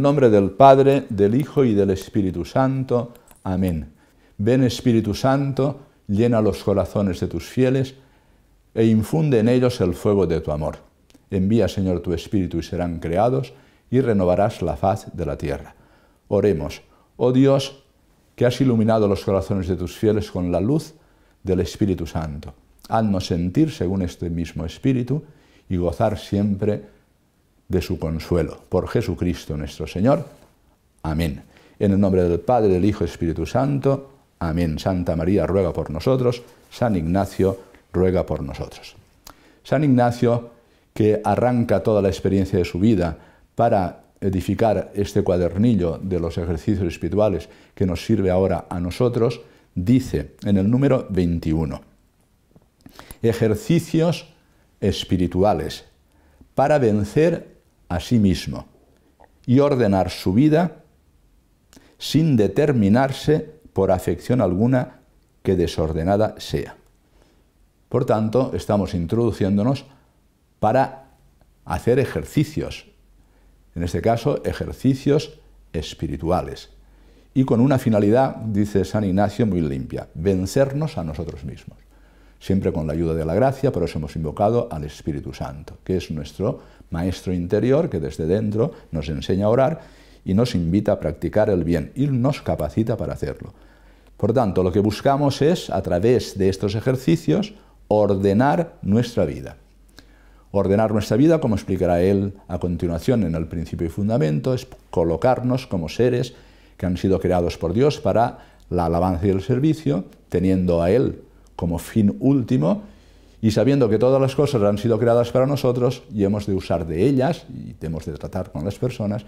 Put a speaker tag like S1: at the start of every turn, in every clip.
S1: nombre del Padre, del Hijo y del Espíritu Santo. Amén. Ven Espíritu Santo, llena los corazones de tus fieles e infunde en ellos el fuego de tu amor. Envía, Señor, tu Espíritu y serán creados y renovarás la faz de la tierra. Oremos, oh Dios, que has iluminado los corazones de tus fieles con la luz del Espíritu Santo. Haznos sentir según este mismo Espíritu y gozar siempre de su consuelo. Por Jesucristo nuestro Señor. Amén. En el nombre del Padre, del Hijo y Espíritu Santo. Amén. Santa María ruega por nosotros. San Ignacio ruega por nosotros. San Ignacio, que arranca toda la experiencia de su vida para edificar este cuadernillo de los ejercicios espirituales que nos sirve ahora a nosotros, dice en el número 21, ejercicios espirituales para vencer a sí mismo y ordenar su vida sin determinarse por afección alguna que desordenada sea. Por tanto, estamos introduciéndonos para hacer ejercicios, en este caso ejercicios espirituales, y con una finalidad, dice San Ignacio, muy limpia, vencernos a nosotros mismos, siempre con la ayuda de la gracia, por eso hemos invocado al Espíritu Santo, que es nuestro maestro interior que desde dentro nos enseña a orar y nos invita a practicar el bien y nos capacita para hacerlo. Por tanto, lo que buscamos es, a través de estos ejercicios, ordenar nuestra vida. Ordenar nuestra vida, como explicará él a continuación en el principio y fundamento, es colocarnos como seres que han sido creados por Dios para la alabanza y el servicio, teniendo a Él como fin último y sabiendo que todas las cosas han sido creadas para nosotros y hemos de usar de ellas y hemos de tratar con las personas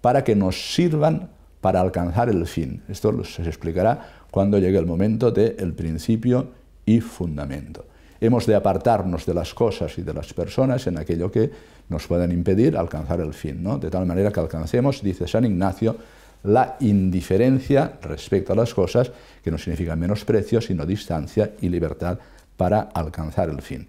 S1: para que nos sirvan para alcanzar el fin. Esto se explicará cuando llegue el momento del el principio y fundamento. Hemos de apartarnos de las cosas y de las personas en aquello que nos puedan impedir alcanzar el fin, ¿no? de tal manera que alcancemos, dice San Ignacio, la indiferencia respecto a las cosas, que no significa menosprecio, sino distancia y libertad para alcanzar el fin,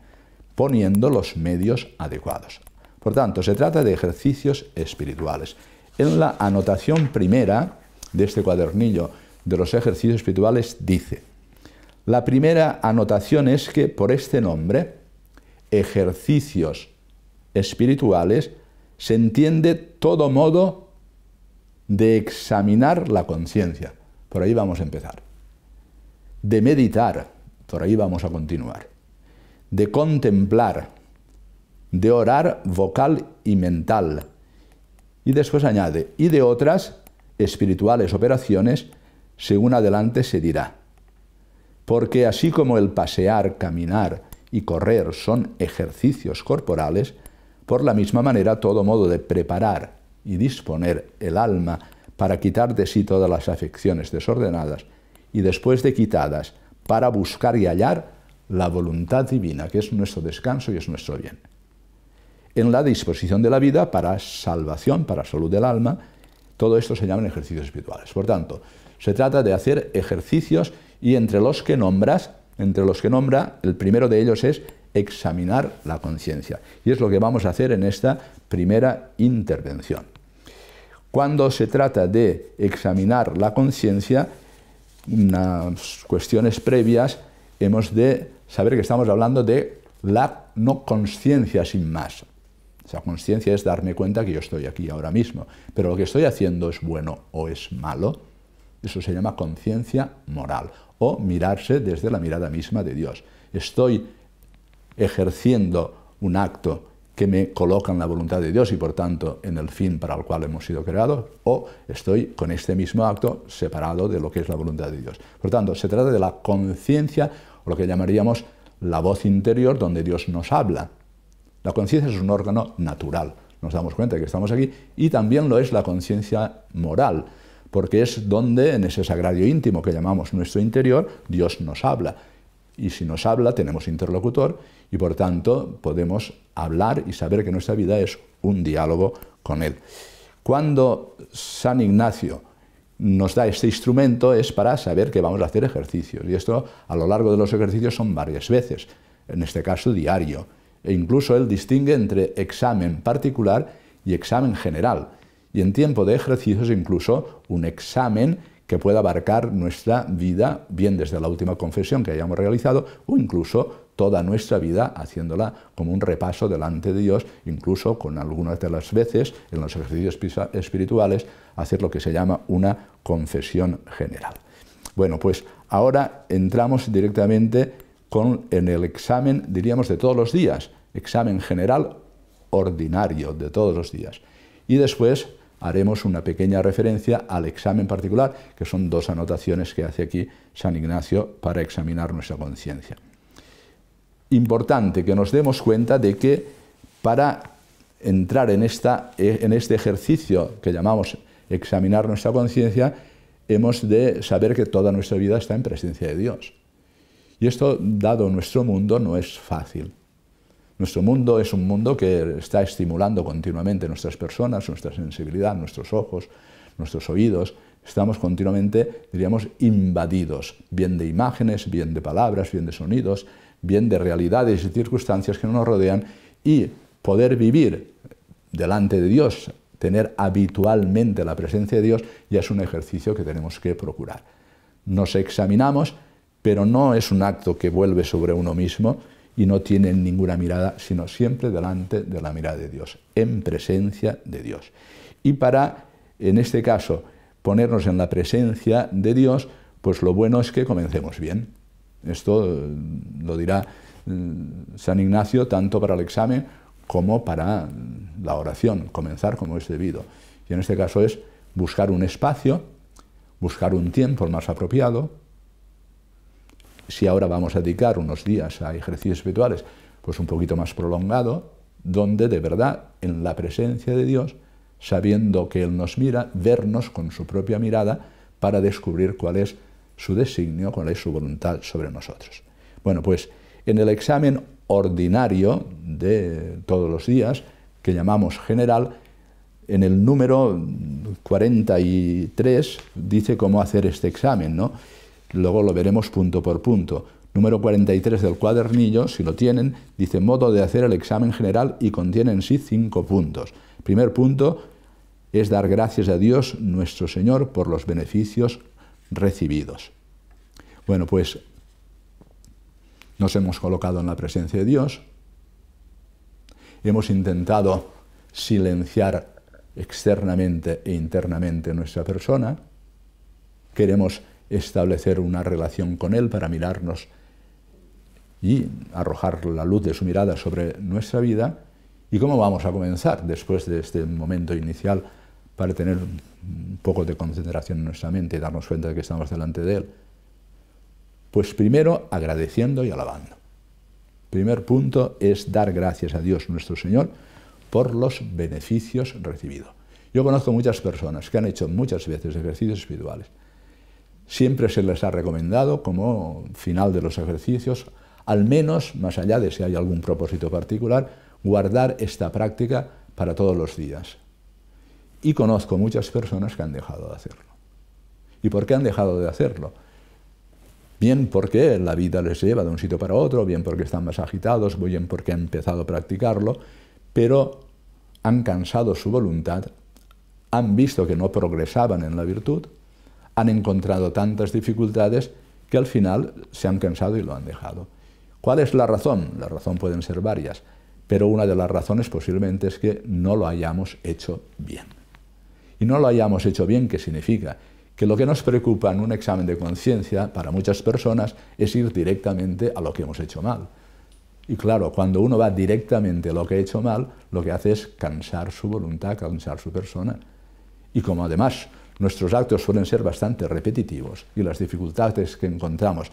S1: poniendo los medios adecuados. Por tanto, se trata de ejercicios espirituales. En la anotación primera de este cuadernillo de los ejercicios espirituales dice, la primera anotación es que por este nombre, ejercicios espirituales, se entiende todo modo de examinar la conciencia. Por ahí vamos a empezar. De meditar por ahí vamos a continuar, de contemplar, de orar vocal y mental. Y después añade, y de otras espirituales operaciones, según adelante se dirá. Porque así como el pasear, caminar y correr son ejercicios corporales, por la misma manera todo modo de preparar y disponer el alma para quitar de sí todas las afecciones desordenadas y después de quitadas para buscar y hallar la voluntad divina, que es nuestro descanso y es nuestro bien. En la disposición de la vida para salvación, para salud del alma, todo esto se llaman ejercicios espirituales. Por tanto, se trata de hacer ejercicios y entre los que nombras, entre los que nombra, el primero de ellos es examinar la conciencia. Y es lo que vamos a hacer en esta primera intervención. Cuando se trata de examinar la conciencia, unas cuestiones previas, hemos de saber que estamos hablando de la no conciencia sin más. Esa conciencia es darme cuenta que yo estoy aquí ahora mismo, pero lo que estoy haciendo es bueno o es malo. Eso se llama conciencia moral o mirarse desde la mirada misma de Dios. Estoy ejerciendo un acto que me coloca en la voluntad de Dios y por tanto en el fin para el cual hemos sido creados, o estoy con este mismo acto separado de lo que es la voluntad de Dios. Por tanto, se trata de la conciencia, o lo que llamaríamos la voz interior donde Dios nos habla. La conciencia es un órgano natural, nos damos cuenta de que estamos aquí, y también lo es la conciencia moral, porque es donde en ese sagrario íntimo que llamamos nuestro interior, Dios nos habla y si nos habla tenemos interlocutor y por tanto podemos hablar y saber que nuestra vida es un diálogo con Él. Cuando San Ignacio nos da este instrumento es para saber que vamos a hacer ejercicios y esto a lo largo de los ejercicios son varias veces, en este caso diario. E incluso él distingue entre examen particular y examen general. Y en tiempo de ejercicios incluso un examen que pueda abarcar nuestra vida, bien desde la última confesión que hayamos realizado o incluso toda nuestra vida haciéndola como un repaso delante de Dios, incluso con algunas de las veces en los ejercicios espirituales, hacer lo que se llama una confesión general. Bueno, pues ahora entramos directamente con, en el examen, diríamos, de todos los días, examen general ordinario de todos los días. Y después haremos una pequeña referencia al examen particular, que son dos anotaciones que hace aquí San Ignacio para examinar nuestra conciencia. Importante que nos demos cuenta de que para entrar en, esta, en este ejercicio que llamamos examinar nuestra conciencia, hemos de saber que toda nuestra vida está en presencia de Dios. Y esto, dado nuestro mundo, no es fácil. Nuestro mundo es un mundo que está estimulando continuamente nuestras personas, nuestra sensibilidad, nuestros ojos, nuestros oídos. Estamos continuamente, diríamos, invadidos, bien de imágenes, bien de palabras, bien de sonidos, bien de realidades y circunstancias que nos rodean y poder vivir delante de Dios, tener habitualmente la presencia de Dios, ya es un ejercicio que tenemos que procurar. Nos examinamos, pero no es un acto que vuelve sobre uno mismo, y no tienen ninguna mirada, sino siempre delante de la mirada de Dios, en presencia de Dios. Y para, en este caso, ponernos en la presencia de Dios, pues lo bueno es que comencemos bien. Esto mm, lo dirá mm, San Ignacio tanto para el examen como para mm, la oración, comenzar como es debido. Y en este caso es buscar un espacio, buscar un tiempo más apropiado, si ahora vamos a dedicar unos días a ejercicios espirituales, pues un poquito más prolongado, donde de verdad en la presencia de Dios, sabiendo que Él nos mira, vernos con su propia mirada para descubrir cuál es su designio, cuál es su voluntad sobre nosotros. Bueno, pues en el examen ordinario de todos los días, que llamamos general, en el número 43 dice cómo hacer este examen, ¿no? Luego lo veremos punto por punto. Número 43 del cuadernillo, si lo tienen, dice modo de hacer el examen general y contiene en sí cinco puntos. Primer punto es dar gracias a Dios nuestro Señor por los beneficios recibidos. Bueno, pues nos hemos colocado en la presencia de Dios, hemos intentado silenciar externamente e internamente nuestra persona, queremos establecer una relación con Él, para mirarnos y arrojar la luz de su mirada sobre nuestra vida. ¿Y cómo vamos a comenzar después de este momento inicial para tener un poco de concentración en nuestra mente y darnos cuenta de que estamos delante de Él? Pues primero agradeciendo y alabando. Primer punto es dar gracias a Dios nuestro Señor por los beneficios recibidos. Yo conozco muchas personas que han hecho muchas veces ejercicios espirituales Siempre se les ha recomendado como final de los ejercicios, al menos, más allá de si hay algún propósito particular, guardar esta práctica para todos los días. Y conozco muchas personas que han dejado de hacerlo. ¿Y por qué han dejado de hacerlo? Bien porque la vida les lleva de un sitio para otro, bien porque están más agitados, bien porque han empezado a practicarlo, pero han cansado su voluntad, han visto que no progresaban en la virtud han encontrado tantas dificultades que al final se han cansado y lo han dejado. ¿Cuál es la razón? La razón pueden ser varias, pero una de las razones posiblemente es que no lo hayamos hecho bien. Y no lo hayamos hecho bien, ¿qué significa? Que lo que nos preocupa en un examen de conciencia para muchas personas es ir directamente a lo que hemos hecho mal. Y claro, cuando uno va directamente a lo que ha hecho mal, lo que hace es cansar su voluntad, cansar su persona. Y como además Nuestros actos suelen ser bastante repetitivos y las dificultades que encontramos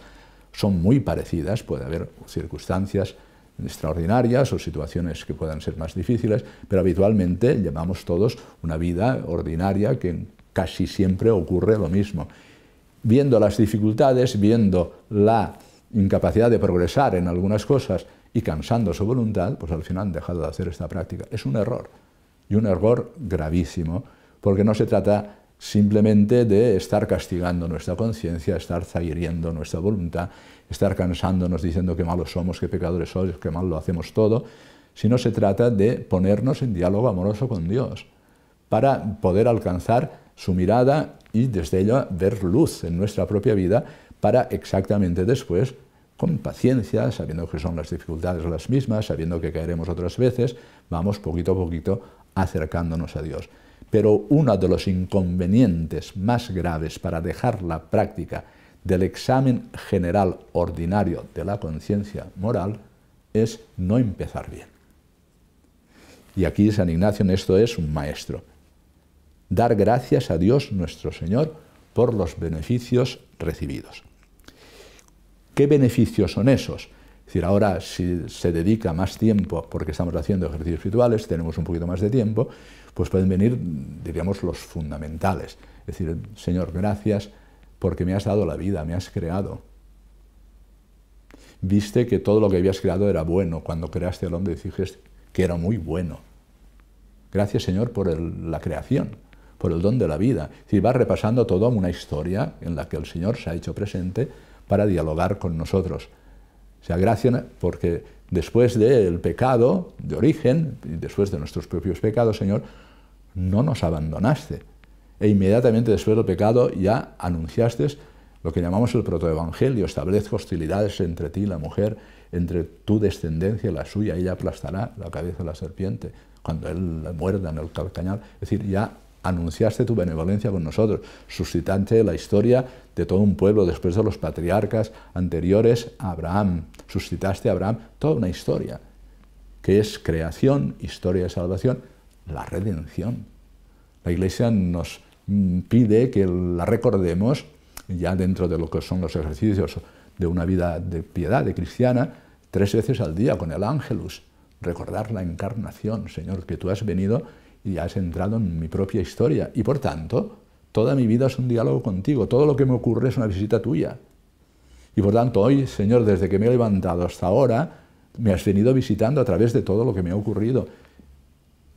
S1: son muy parecidas, puede haber circunstancias extraordinarias o situaciones que puedan ser más difíciles, pero habitualmente llevamos todos una vida ordinaria que casi siempre ocurre lo mismo. Viendo las dificultades, viendo la incapacidad de progresar en algunas cosas y cansando su voluntad, pues al final han dejado de hacer esta práctica. Es un error, y un error gravísimo, porque no se trata simplemente de estar castigando nuestra conciencia, estar zahiriendo nuestra voluntad, estar cansándonos diciendo que malos somos, que pecadores somos, que mal lo hacemos todo, sino se trata de ponernos en diálogo amoroso con Dios para poder alcanzar su mirada y desde ella ver luz en nuestra propia vida para exactamente después, con paciencia, sabiendo que son las dificultades las mismas, sabiendo que caeremos otras veces, vamos poquito a poquito acercándonos a Dios. Pero uno de los inconvenientes más graves para dejar la práctica del examen general ordinario de la conciencia moral es no empezar bien. Y aquí San Ignacio en esto es un maestro. Dar gracias a Dios nuestro Señor por los beneficios recibidos. ¿Qué beneficios son esos? Es decir, ahora si se dedica más tiempo, porque estamos haciendo ejercicios espirituales, tenemos un poquito más de tiempo, pues pueden venir, diríamos, los fundamentales. Es decir, Señor, gracias porque me has dado la vida, me has creado. Viste que todo lo que habías creado era bueno. Cuando creaste al hombre dijiste que era muy bueno. Gracias, Señor, por la creación, por el don de la vida. Es decir, va repasando toda una historia en la que el Señor se ha hecho presente para dialogar con nosotros. Se sea, porque después del pecado de origen, después de nuestros propios pecados, Señor, no nos abandonaste. E inmediatamente después del pecado ya anunciaste lo que llamamos el protoevangelio, establezco hostilidades entre ti y la mujer, entre tu descendencia y la suya, ella aplastará la cabeza de la serpiente cuando él la muerda en el calcañal. Es decir, ya anunciaste tu benevolencia con nosotros, suscitante la historia de todo un pueblo después de los patriarcas anteriores a Abraham, suscitaste a Abraham toda una historia, que es creación, historia de salvación, la redención. La Iglesia nos pide que la recordemos ya dentro de lo que son los ejercicios de una vida de piedad, de cristiana, tres veces al día con el ángelus, recordar la encarnación, Señor, que tú has venido y has entrado en mi propia historia. Y por tanto, toda mi vida es un diálogo contigo, todo lo que me ocurre es una visita tuya. Y por tanto, hoy, Señor, desde que me he levantado hasta ahora, me has venido visitando a través de todo lo que me ha ocurrido.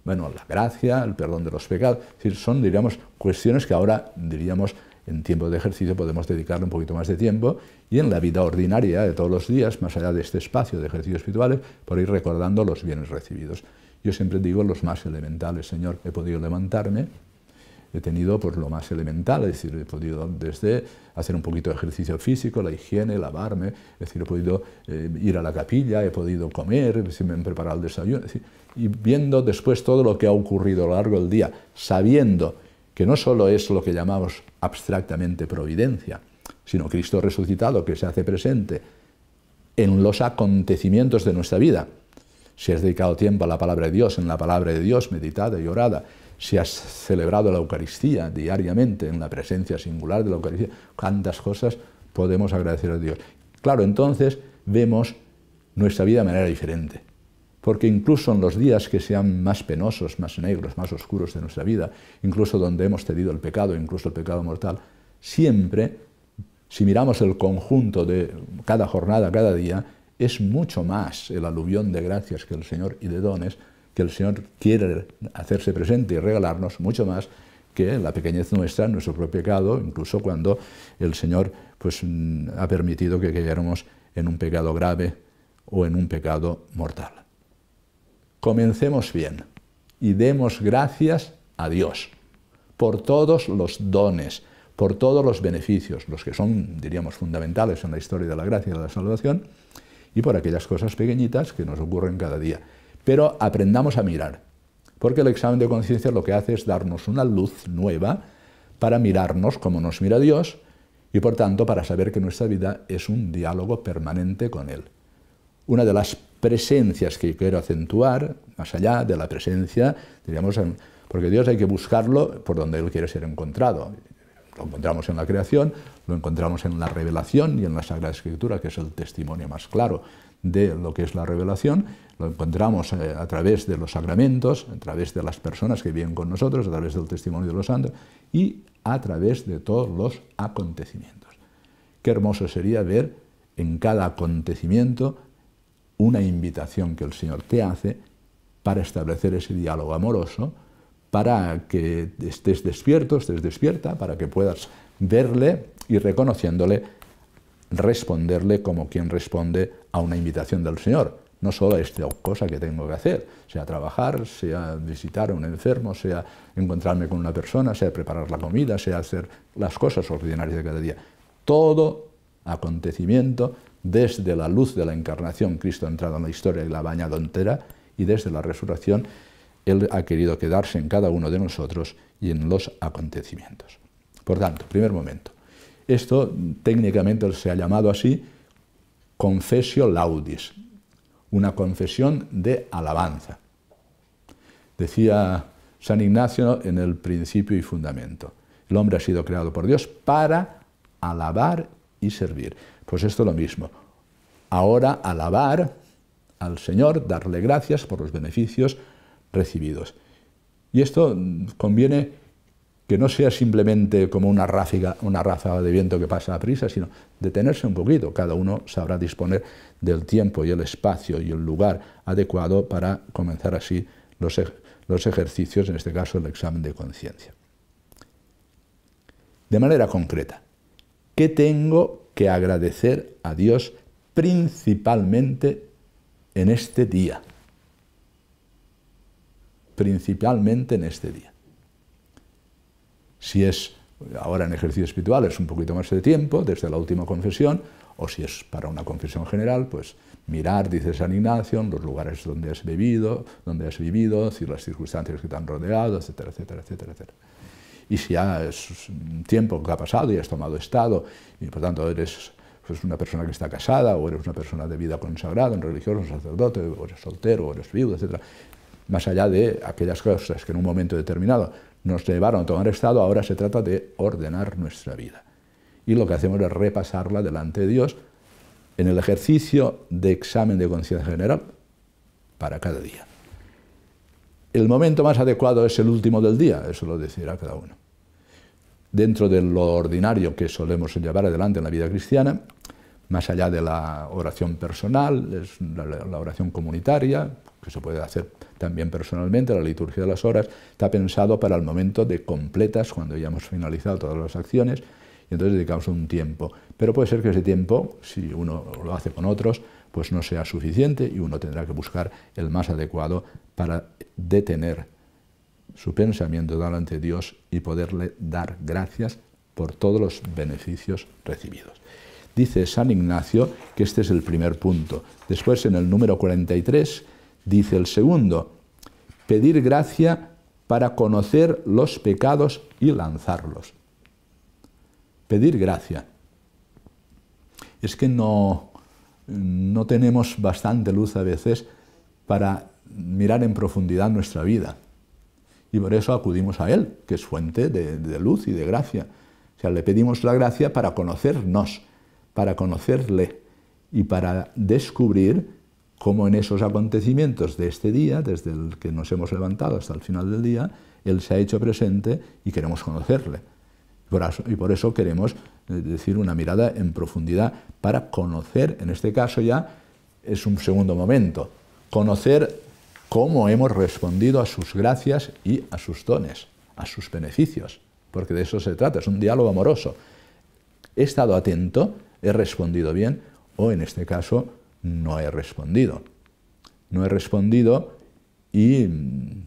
S1: Bueno, la gracia, el perdón de los pecados, son, diríamos, cuestiones que ahora, diríamos, en tiempo de ejercicio podemos dedicarle un poquito más de tiempo y en la vida ordinaria de todos los días, más allá de este espacio de ejercicios espirituales, por ir recordando los bienes recibidos. Yo siempre digo los más elementales, Señor, he podido levantarme, he tenido por pues, lo más elemental, es decir, he podido desde hacer un poquito de ejercicio físico, la higiene, lavarme, es decir, he podido eh, ir a la capilla, he podido comer, me han preparado el desayuno, y viendo después todo lo que ha ocurrido a lo largo del día, sabiendo que no solo es lo que llamamos abstractamente providencia, sino Cristo resucitado que se hace presente en los acontecimientos de nuestra vida, si has dedicado tiempo a la palabra de Dios, en la palabra de Dios meditada y orada, si has celebrado la Eucaristía diariamente en la presencia singular de la Eucaristía, cuántas cosas podemos agradecer a Dios. Claro, entonces vemos nuestra vida de manera diferente, porque incluso en los días que sean más penosos, más negros, más oscuros de nuestra vida, incluso donde hemos cedido el pecado, incluso el pecado mortal, siempre, si miramos el conjunto de cada jornada, cada día, es mucho más el aluvión de gracias que el Señor y de dones que el Señor quiere hacerse presente y regalarnos, mucho más que la pequeñez nuestra, nuestro propio pecado, incluso cuando el Señor pues, mm, ha permitido que cayéramos en un pecado grave o en un pecado mortal. Comencemos bien y demos gracias a Dios por todos los dones, por todos los beneficios, los que son, diríamos, fundamentales en la historia de la gracia y de la salvación, y por aquellas cosas pequeñitas que nos ocurren cada día. Pero aprendamos a mirar, porque el examen de conciencia lo que hace es darnos una luz nueva para mirarnos como nos mira Dios y por tanto para saber que nuestra vida es un diálogo permanente con Él. Una de las presencias que quiero acentuar, más allá de la presencia, diríamos, porque Dios hay que buscarlo por donde Él quiere ser encontrado. Lo encontramos en la creación, lo encontramos en la revelación y en la Sagrada Escritura, que es el testimonio más claro de lo que es la revelación, lo encontramos eh, a través de los sacramentos, a través de las personas que viven con nosotros, a través del testimonio de los santos y a través de todos los acontecimientos. Qué hermoso sería ver en cada acontecimiento una invitación que el Señor te hace para establecer ese diálogo amoroso, para que estés despierto, estés despierta, para que puedas verle y reconociéndole, responderle como quien responde a una invitación del Señor. No solo a esta cosa que tengo que hacer, sea trabajar, sea visitar a un enfermo, sea encontrarme con una persona, sea preparar la comida, sea hacer las cosas ordinarias de cada día. Todo acontecimiento, desde la luz de la encarnación, Cristo ha entrado en la historia y la ha bañado entera, y desde la resurrección, él ha querido quedarse en cada uno de nosotros y en los acontecimientos. Por tanto, primer momento, esto técnicamente se ha llamado así confesio laudis, una confesión de alabanza. Decía San Ignacio en el principio y fundamento, el hombre ha sido creado por Dios para alabar y servir. Pues esto es lo mismo. Ahora alabar al Señor, darle gracias por los beneficios, recibidos. Y esto conviene que no sea simplemente como una ráfaga, una de viento que pasa a prisa, sino detenerse un poquito. Cada uno sabrá disponer del tiempo y el espacio y el lugar adecuado para comenzar así los, los ejercicios, en este caso el examen de conciencia. De manera concreta, ¿qué tengo que agradecer a Dios principalmente en este día? principalmente en este día. Si es ahora en ejercicio espiritual, es un poquito más de tiempo, desde la última confesión, o si es para una confesión general, pues mirar, dice San Ignacio, los lugares donde has vivido, donde has vivido, las circunstancias que te han rodeado, etcétera, etcétera, etcétera, etcétera. Y si ya es un tiempo que ha pasado y has tomado estado, y por tanto eres pues, una persona que está casada, o eres una persona de vida consagrada, en religioso, un sacerdote, o eres soltero, o eres viudo, etcétera, más allá de aquellas cosas que en un momento determinado nos llevaron a tomar estado, ahora se trata de ordenar nuestra vida. Y lo que hacemos es repasarla delante de Dios en el ejercicio de examen de conciencia general para cada día. El momento más adecuado es el último del día, eso lo decidirá cada uno. Dentro de lo ordinario que solemos llevar adelante en la vida cristiana, más allá de la oración personal, es la, oración comunitaria, que se puede hacer también personalmente, la liturgia de las horas, está pensado para el momento de completas, cuando ya hemos finalizado todas las acciones, y entonces dedicamos un tiempo. Pero puede ser que ese tiempo, si uno lo hace con otros, pues no sea suficiente y uno tendrá que buscar el más adecuado para detener su pensamiento delante de Dios y poderle dar gracias por todos los beneficios recibidos. Dice San Ignacio que este es el primer punto. Después, en el número 43, dice el segundo, pedir gracia para conocer los pecados y lanzarlos. Pedir gracia. Es que no, no tenemos bastante luz a veces para mirar en profundidad nuestra vida. Y por eso acudimos a Él, que es fuente de, de, luz y de gracia. O sea, le pedimos la gracia para conocernos, para conocerle y para descubrir como en esos acontecimientos de este día, desde el que nos hemos levantado hasta el final del día, Él se ha hecho presente y queremos conocerle. Y por eso queremos eh, decir una mirada en profundidad para conocer, en este caso ya es un segundo momento, conocer cómo hemos respondido a sus gracias y a sus dones, a sus beneficios, porque de eso se trata, es un diálogo amoroso. He estado atento, he respondido bien o en este caso no he respondido. No he respondido y mm,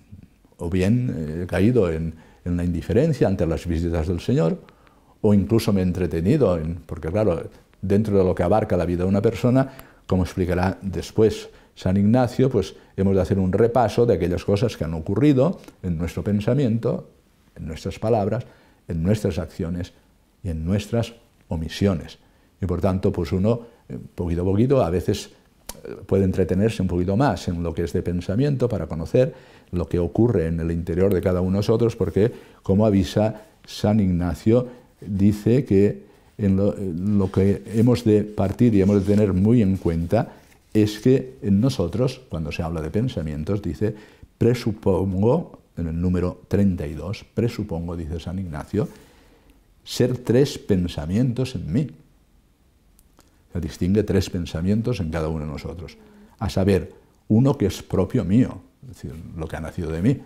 S1: o bien eh, he caído en, la indiferencia ante las visitas del Señor, o incluso me he entretenido, porque claro, dentro de lo que abarca la vida de una persona, como explicará después San Ignacio, pues hemos de hacer un repaso de aquellas cosas que han ocurrido en nuestro pensamiento, en nuestras palabras, en nuestras acciones y en nuestras omisiones. Y por tanto, pues uno eh, poquito a poquito, a veces eh, puede entretenerse un poquito más en lo que es de pensamiento para conocer lo que ocurre en el interior de cada uno de nosotros, porque como avisa San Ignacio, dice que en lo, eh, lo, que hemos de partir y hemos de tener muy en cuenta es que en nosotros, cuando se habla de pensamientos, dice, presupongo, en el número 32, presupongo, dice San Ignacio, ser tres pensamientos en mí distingue tres pensamientos en cada uno de nosotros. A saber, uno que es propio mío, es decir, lo que ha nacido de mí,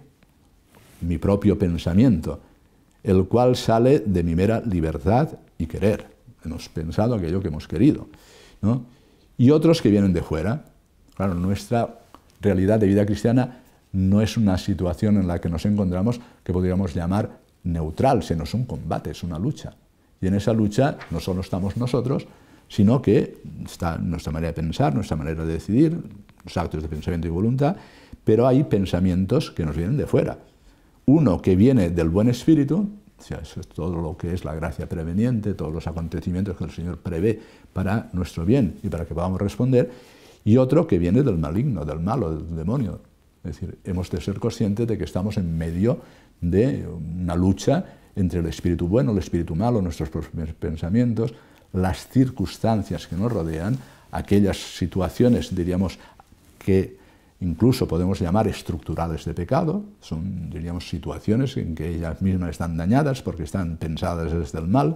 S1: mi propio pensamiento, el cual sale de mi mera libertad y querer. Hemos pensado aquello que hemos querido. Y otros que vienen de fuera. Claro, nuestra realidad de vida cristiana no es una situación en la que nos encontramos que podríamos llamar neutral, sino es un combate, es una lucha. Y en esa lucha no solo estamos nosotros, sino que está nuestra manera de pensar, nuestra manera de decidir, los actos de pensamiento y voluntad, pero hay pensamientos que nos vienen de fuera. Uno que viene del buen espíritu, o sea, eso es todo lo que es la gracia preveniente, todos los acontecimientos que el Señor prevé para nuestro bien y para que podamos responder, y otro que viene del maligno, del malo, del demonio. Es decir, hemos de ser conscientes de que estamos en medio de una lucha entre el espíritu bueno, el espíritu malo, nuestros propios pensamientos, las circunstancias que nos rodean, aquellas situaciones, diríamos, que incluso podemos llamar estructurales de pecado, son, diríamos, situaciones en que ellas mismas están dañadas porque están pensadas desde el mal,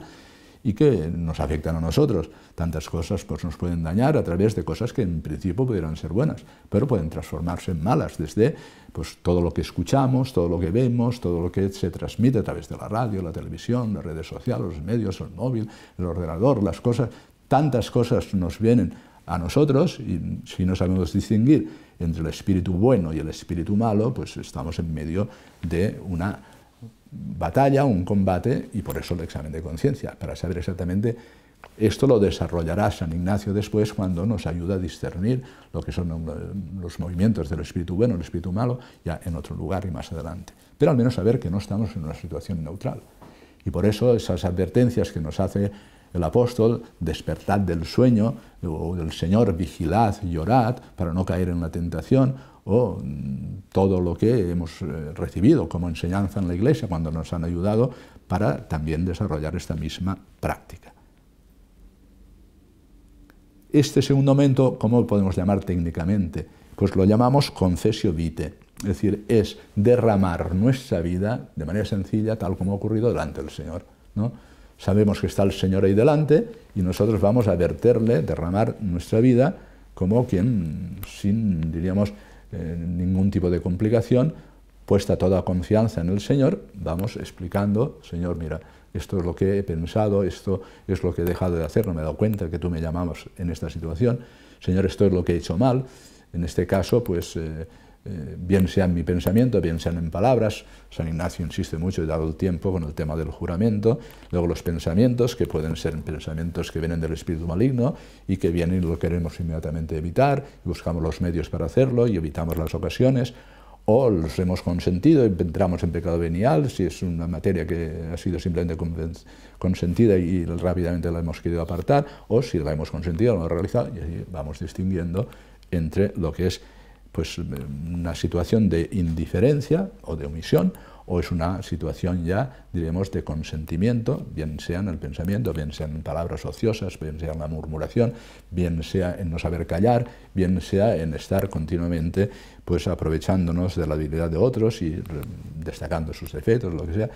S1: y que nos afectan a nosotros. Tantas cosas pues, nos pueden dañar a través de cosas que en principio pudieran ser buenas, pero pueden transformarse en malas, desde pues, todo lo que escuchamos, todo lo que vemos, todo lo que se transmite a través de la radio, la televisión, las redes sociales, los medios, el móvil, el ordenador, las cosas. Tantas cosas nos vienen a nosotros, y si no sabemos distinguir entre el espíritu bueno y el espíritu malo, pues estamos en medio de una batalla, un combate, y por eso el examen de conciencia, para saber exactamente esto lo desarrollará San Ignacio después cuando nos ayuda a discernir lo que son los movimientos del espíritu bueno, el espíritu malo, ya en otro lugar y más adelante. Pero al menos saber que no estamos en una situación neutral. Y por eso esas advertencias que nos hace el apóstol, despertad del sueño, o el Señor, vigilad, llorad para no caer en la tentación, o mm, todo lo que hemos eh, recibido como enseñanza en la Iglesia cuando nos han ayudado para también desarrollar esta misma práctica. Este segundo momento, ¿cómo lo podemos llamar técnicamente? Pues lo llamamos concesio vite, es decir, es derramar nuestra vida de manera sencilla, tal como ha ocurrido delante del Señor. ¿no? Sabemos que está el Señor ahí delante y nosotros vamos a verterle, derramar nuestra vida como quien, sin, diríamos, eh, ningún tipo de complicación, puesta toda confianza en el Señor, vamos explicando, Señor, mira, esto es lo que he pensado, esto es lo que he dejado de hacer, no me he dado cuenta que tú me llamabas en esta situación, Señor, esto es lo que he hecho mal, en este caso, pues eh, eh, bien sea en mi pensamiento, bien sean en palabras. San Ignacio insiste mucho, dado el tiempo, con el tema del juramento. Luego los pensamientos, que pueden ser pensamientos que vienen del espíritu maligno y que vienen y lo queremos inmediatamente evitar, buscamos los medios para hacerlo y evitamos las ocasiones. O los hemos consentido, y entramos en pecado venial, si es una materia que ha sido simplemente consentida y rápidamente la hemos querido apartar, o si la hemos consentido, la hemos realizado, y ahí vamos distinguiendo entre lo que es pues una situación de indiferencia o de omisión o es una situación ya, diremos, de consentimiento, bien sea en el pensamiento, bien sea en palabras ociosas, bien sea en la murmuración, bien sea en no saber callar, bien sea en estar continuamente pues aprovechándonos de la habilidad de otros y eh, destacando sus defectos, lo que sea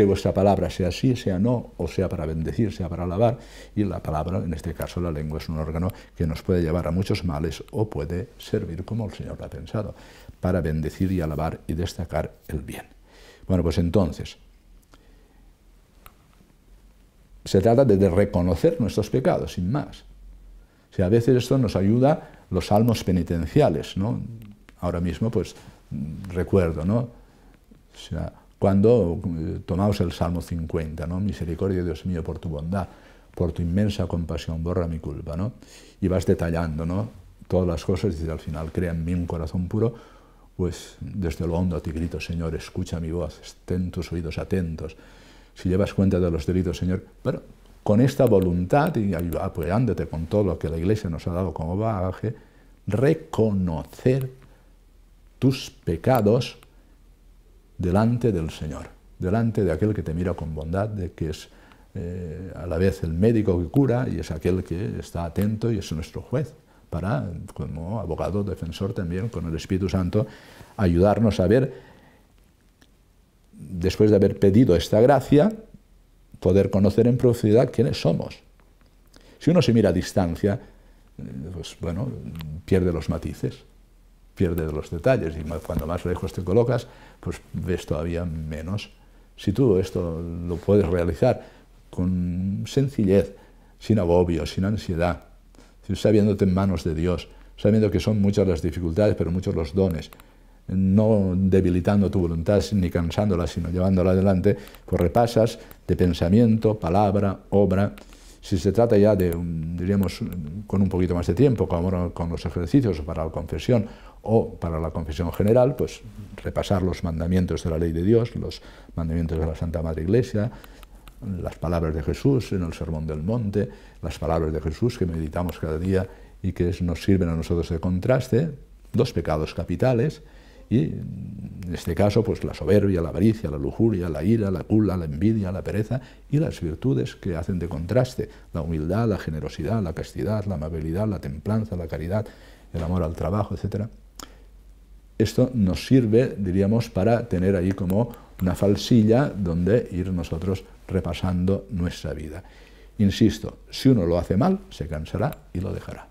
S1: que vuestra palabra sea sí, sea no, o sea para bendecir, sea para alabar, y la palabra, en este caso la lengua, es un órgano que nos puede llevar a muchos males o puede servir, como el Señor lo ha pensado, para bendecir y alabar y destacar el bien. Bueno, pues entonces, se trata de, reconocer nuestros pecados, sin más. O a veces esto nos ayuda los salmos penitenciales, ¿no? Ahora mismo, pues, mm, recuerdo, ¿no? O sea, cuando eh, tomamos el Salmo 50, ¿no? Misericordia, Dios mío, por tu bondad, por tu inmensa compasión, borra mi culpa, ¿no? Y vas detallando, ¿no? Todas las cosas, y al final, crea en mí un corazón puro, pues desde lo hondo ti grito, Señor, escucha mi voz, estén tus oídos atentos. Si llevas cuenta de los delitos, Señor, pero con esta voluntad y apoyándote pues, con todo lo que la Iglesia nos ha dado como bagaje, reconocer tus pecados delante del Señor, delante de aquel que te mira con bondad, de que es eh, a la vez el médico que cura y es aquel que está atento y es nuestro juez para, como abogado, defensor también, con el Espíritu Santo, ayudarnos a ver, después de haber pedido esta gracia, poder conocer en profundidad quiénes somos. Si uno se mira a distancia, eh, pues bueno, pierde los matices pierdes los detalles y cuando más lejos te colocas, pues ves todavía menos. Si tú esto lo puedes realizar con sencillez, sin agobio, sin ansiedad, sabiéndote en manos de Dios, sabiendo que son muchas las dificultades, pero muchos los dones, no debilitando tu voluntad ni cansándola, sino llevándola adelante, pues repasas de pensamiento, palabra, obra, si se trata ya de, diríamos, con un poquito más de tiempo, con los ejercicios para la confesión o para la confesión general, pues repasar los mandamientos de la ley de Dios, los mandamientos de la Santa Madre Iglesia, las palabras de Jesús en el Sermón del Monte, las palabras de Jesús que meditamos cada día y que nos sirven a nosotros de contraste, dos pecados capitales, y en este caso, pues la soberbia, la avaricia, la lujuria, la ira, la cula, la envidia, la pereza y las virtudes que hacen de contraste, la humildad, la generosidad, la castidad, la amabilidad, la templanza, la caridad, el amor al trabajo, etc. Esto nos sirve, diríamos, para tener ahí como una falsilla donde ir nosotros repasando nuestra vida. Insisto, si uno lo hace mal, se cansará y lo dejará.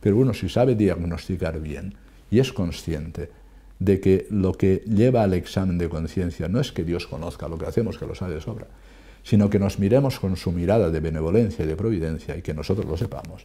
S1: Pero uno si sabe diagnosticar bien, y es consciente de que lo que lleva al examen de conciencia no es que Dios conozca lo que hacemos, que lo sabe de sobra, sino que nos miremos con su mirada de benevolencia y de providencia y que nosotros lo sepamos.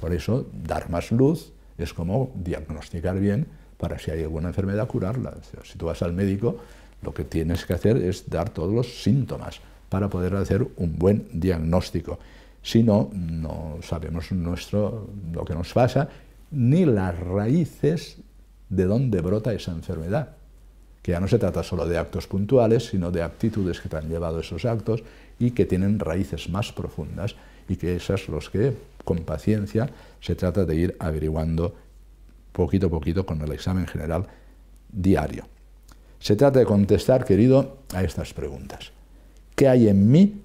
S1: Por eso, dar más luz es como diagnosticar bien para si hay alguna enfermedad, curarla. Si tú vas al médico, lo que tienes que hacer es dar todos los síntomas para poder hacer un buen diagnóstico. Si no, no sabemos nuestro, lo que nos pasa ni las raíces de dónde brota esa enfermedad, que ya no se trata solo de actos puntuales, sino de actitudes que te han llevado esos actos y que tienen raíces más profundas y que esas los que con paciencia se trata de ir averiguando poquito a poquito con el examen general diario. Se trata de contestar, querido, a estas preguntas. ¿Qué hay en mí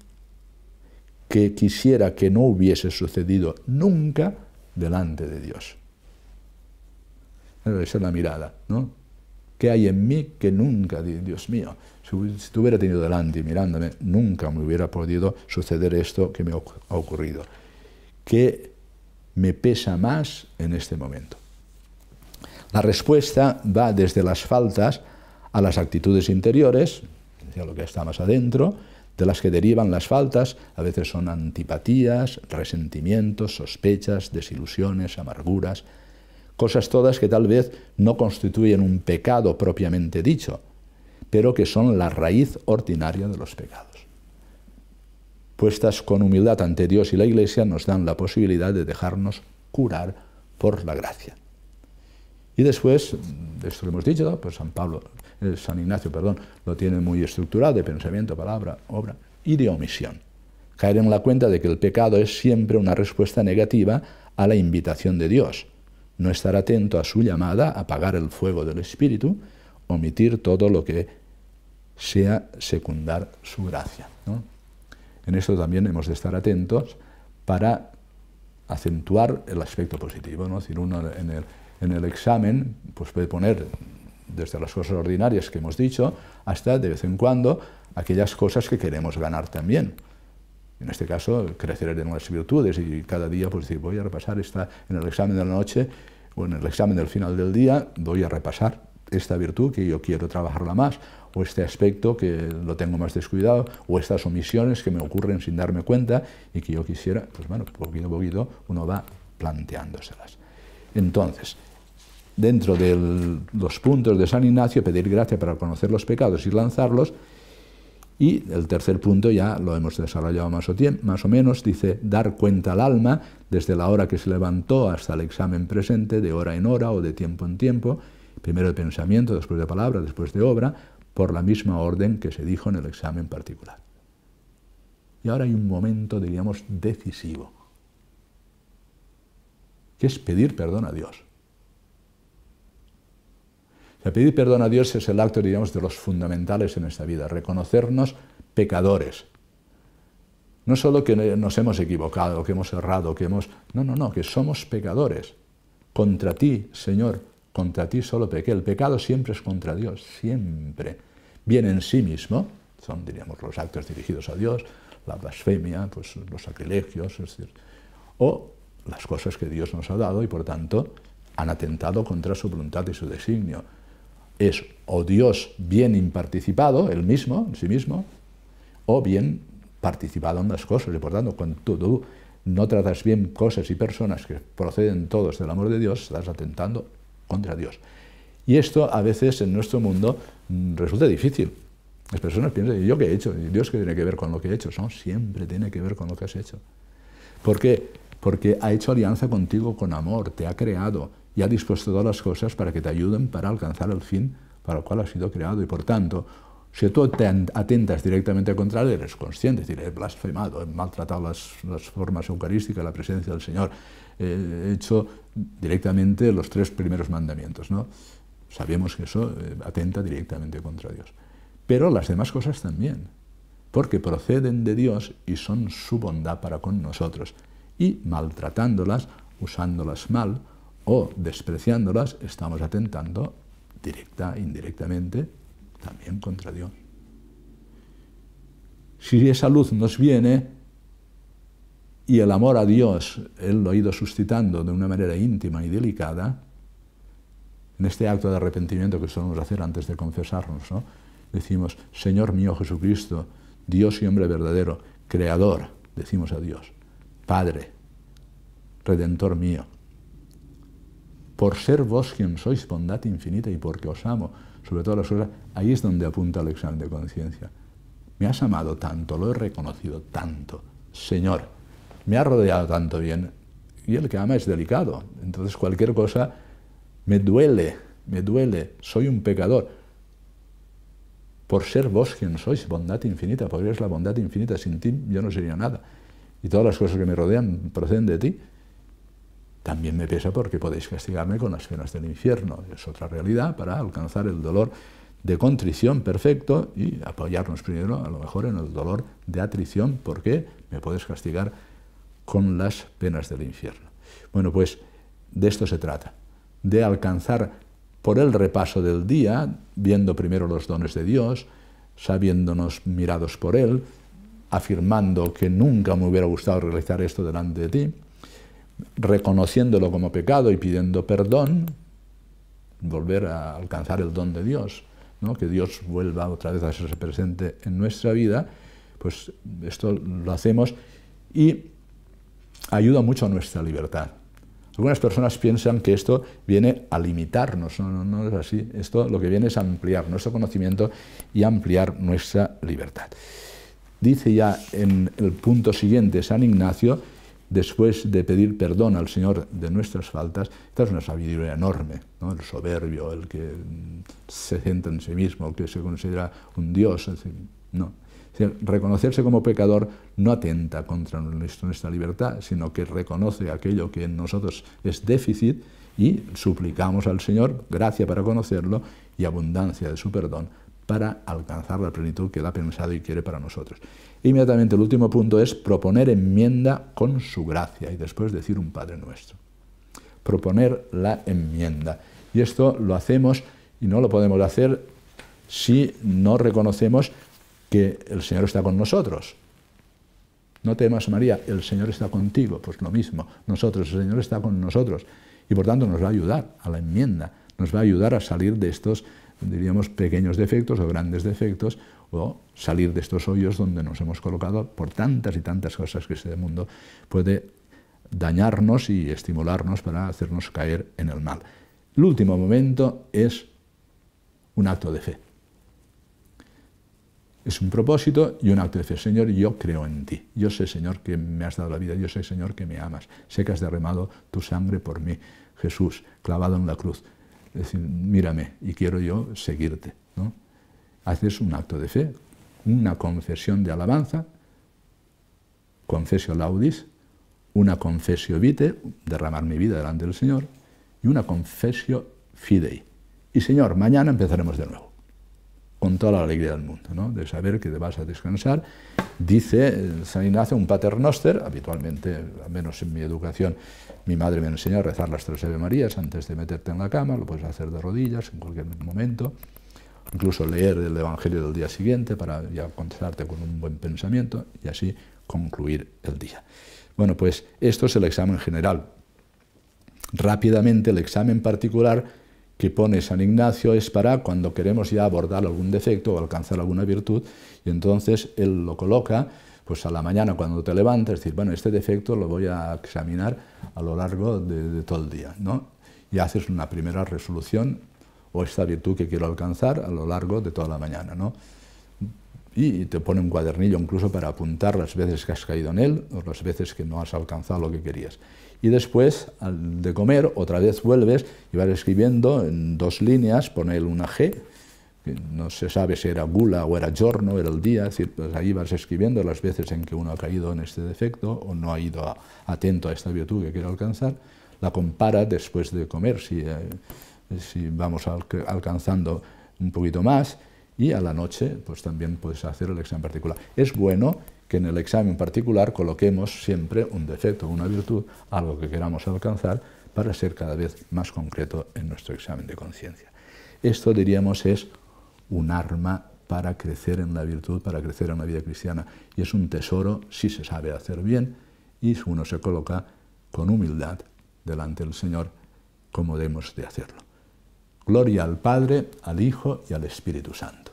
S1: que quisiera que no hubiese sucedido nunca delante de Dios? Esa ser la mirada, ¿no? ¿Qué hay en mí que nunca, Dios mío, si te tenido delante mirándome, nunca me hubiera podido suceder esto que me ha ocurrido? ¿Qué me pesa más en este momento? La respuesta va desde las faltas a las actitudes interiores, a lo que está más adentro, de las que derivan las faltas, a veces son antipatías, resentimientos, sospechas, desilusiones, amarguras, cosas todas que tal vez no constituyen un pecado propiamente dicho, pero que son la raíz ordinaria de los pecados. Puestas con humildad ante Dios y la Iglesia nos dan la posibilidad de dejarnos curar por la gracia. Y después, esto lo hemos dicho, pues San Pablo, eh, San Ignacio, perdón, lo tiene muy estructurado de pensamiento, palabra, obra y de omisión. Caer en la cuenta de que el pecado es siempre una respuesta negativa a la invitación de Dios no estar atento a su llamada, apagar el fuego del Espíritu, omitir todo lo que sea secundar su gracia. En esto también hemos de estar atentos para acentuar el aspecto positivo. uno en el, en el examen pues puede poner desde las cosas ordinarias que hemos dicho hasta de vez en cuando aquellas cosas que queremos ganar también. En este caso, crecer en nuevas virtudes y cada día pues decir, voy a repasar esta, en el examen de la noche o en el examen del final del día, voy a repasar esta virtud que yo quiero trabajarla más, o este aspecto que lo tengo más descuidado, o estas omisiones que me ocurren sin darme cuenta y que yo quisiera, pues bueno, poquito a poquito uno va planteándoselas. Entonces, dentro de los puntos de San Ignacio, pedir gracia para conocer los pecados y lanzarlos, y el tercer punto ya lo hemos desarrollado más o, menos, dice dar cuenta al alma desde la hora que se levantó hasta el examen presente, de hora en hora o de tiempo en tiempo, primero de pensamiento, después de palabra, después de obra, por la misma orden que se dijo en el examen particular. Y ahora hay un momento, diríamos, decisivo, que es pedir perdón a Dios pedir perdón a Dios es el acto, diríamos, de los fundamentales en esta vida, reconocernos pecadores. No solo que nos hemos equivocado, que hemos errado, que hemos... No, no, no, que somos pecadores. Contra ti, Señor, contra ti solo pequé. El pecado siempre es contra Dios, siempre. Bien en sí mismo, son, diríamos, los actos dirigidos a Dios, la blasfemia, pues, los sacrilegios, o las cosas que Dios nos ha dado y, por tanto, han atentado contra su voluntad y su designio es o Dios bien imparticipado, el mismo, en sí mismo, o bien participado en las cosas. Y por tanto, cuando tú, no tratas bien cosas y personas que proceden todos del amor de Dios, estás atentando contra Dios. Y esto a veces en nuestro mundo mm, resulta difícil. Las personas piensan, yo qué he hecho? Dios qué tiene que ver con lo que he hecho? No, siempre tiene que ver con lo que has hecho. ¿Por qué? Porque ha hecho alianza contigo con amor, te ha creado, y ha dispuesto todas las cosas para que te ayuden para alcanzar el fin para el cual has sido creado. Y por tanto, si tú te atentas directamente contra él, eres consciente, es decir, he blasfemado, he maltratado las, formas eucarísticas, la presencia del Señor, he hecho directamente los tres primeros mandamientos. ¿no? Sabemos que eso eh, atenta directamente contra Dios. Pero las demás cosas también, porque proceden de Dios y son su bondad para con nosotros. Y maltratándolas, usándolas mal, o despreciándolas, estamos atentando directa e indirectamente también contra Dios. Si esa luz nos viene y el amor a Dios, Él lo ha ido suscitando de una manera íntima y delicada, en este acto de arrepentimiento que solemos hacer antes de confesarnos, decimos, Señor mío Jesucristo, Dios y hombre verdadero, Creador, decimos a Dios, Padre, Redentor mío, por ser vos quien sois, bondad infinita, y porque os amo, sobre todas las cosas, ahí es donde apunta el examen de conciencia. Me has amado tanto, lo he reconocido tanto, Señor, me ha rodeado tanto bien, y el que ama es delicado, entonces cualquier cosa me duele, me duele, soy un pecador. Por ser vos quien sois, bondad infinita, Podrías la bondad infinita, sin ti yo no sería nada. Y todas las cosas que me rodean proceden de ti. También me pesa porque podéis castigarme con las penas del infierno. Es otra realidad para alcanzar el dolor de contrición perfecto y apoyarnos primero a lo mejor en el dolor de atrición porque me puedes castigar con las penas del infierno. Bueno, pues de esto se trata, de alcanzar por el repaso del día, viendo primero los dones de Dios, sabiéndonos mirados por Él, afirmando que nunca me hubiera gustado realizar esto delante de ti, reconociéndolo como pecado y pidiendo perdón, volver a alcanzar el don de Dios, ¿no? que Dios vuelva otra vez a ser presente en nuestra vida, pues esto lo hacemos y ayuda mucho a nuestra libertad. Algunas personas piensan que esto viene a limitarnos, no, no, no es así, esto lo que viene es ampliar nuestro conocimiento y ampliar nuestra libertad. Dice ya en el punto siguiente San Ignacio, después de pedir perdón al Señor de nuestras faltas, esta es una sabiduría enorme, el soberbio, el que mm, se centra en sí mismo, que se considera un Dios, no. Reconocerse como pecador no atenta contra nuestra libertad, sino que reconoce aquello que en nosotros es déficit y suplicamos al Señor gracia para conocerlo y abundancia de su perdón para alcanzar la plenitud que Él ha pensado y quiere para nosotros. Inmediatamente el último punto es proponer enmienda con su gracia y después decir un Padre nuestro. Proponer la enmienda. Y esto lo hacemos y no lo podemos hacer si no reconocemos que el Señor está con nosotros. No temas, María, el Señor está contigo. Pues lo mismo, nosotros, el Señor está con nosotros. Y por tanto nos va a ayudar a la enmienda, nos va a ayudar a salir de estos diríamos, pequeños defectos o grandes defectos, o salir de estos hoyos donde nos hemos colocado por tantas y tantas cosas que este mundo puede dañarnos y estimularnos para hacernos caer en el mal. El último momento es un acto de fe. Es un propósito y un acto de fe. Señor, yo creo en ti. Yo sé, Señor, que me has dado la vida. Yo sé, Señor, que me amas. Sé que has derramado tu sangre por mí. Jesús, clavado en la cruz. Es decir, mírame y quiero yo seguirte. ¿no? Haces un acto de fe, una confesión de alabanza, confesio laudis, una confesio vite, derramar mi vida delante del Señor, y una confesio fidei. Y Señor, mañana empezaremos de nuevo con toda la alegría del mundo, ¿no? de saber que te vas a descansar. Dice eh, San Ignacio un paternoster, habitualmente, al menos en mi educación, mi madre me enseña a rezar las tres Ave Marías antes de meterte en la cama, lo puedes hacer de rodillas en cualquier momento, incluso leer el Evangelio del día siguiente para ya contestarte con un buen pensamiento y así concluir el día. Bueno, pues esto es el examen general. Rápidamente el examen particular que pone San Ignacio es para cuando queremos ya abordar algún defecto o alcanzar alguna virtud, y entonces él lo coloca pues a la mañana cuando te levantas, decir, bueno, este defecto lo voy a examinar a lo largo de, de todo el día, ¿no? Y haces una primera resolución o esta virtud que quiero alcanzar a lo largo de toda la mañana, ¿no? Y te pone un cuadernillo incluso para apuntar las veces que has caído en él o las veces que no has alcanzado lo que querías y después de comer otra vez vuelves y vas escribiendo en dos líneas, poner una G, que no se sabe si era gula o era giorno, era el día, es decir, pues ahí vas escribiendo las veces en que uno ha caído en este defecto o no ha ido atento a esta virtud que quiere alcanzar, la compara después de comer, si, eh, vamos alcanzando un poquito más, y a la noche pues también puedes hacer el examen particular. Es bueno que en el examen particular coloquemos siempre un defecto una virtud, algo que queramos alcanzar, para ser cada vez más concreto en nuestro examen de conciencia. Esto, diríamos, es un arma para crecer en la virtud, para crecer en la vida cristiana, y es un tesoro si se sabe hacer bien y si uno se coloca con humildad delante del Señor como debemos de hacerlo. Gloria al Padre, al Hijo y al Espíritu Santo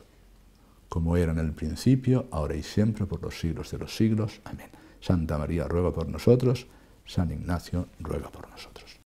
S1: como era en el principio, ahora y siempre, por los siglos de los siglos. Amén. Santa María ruega por nosotros, San Ignacio ruega por nosotros.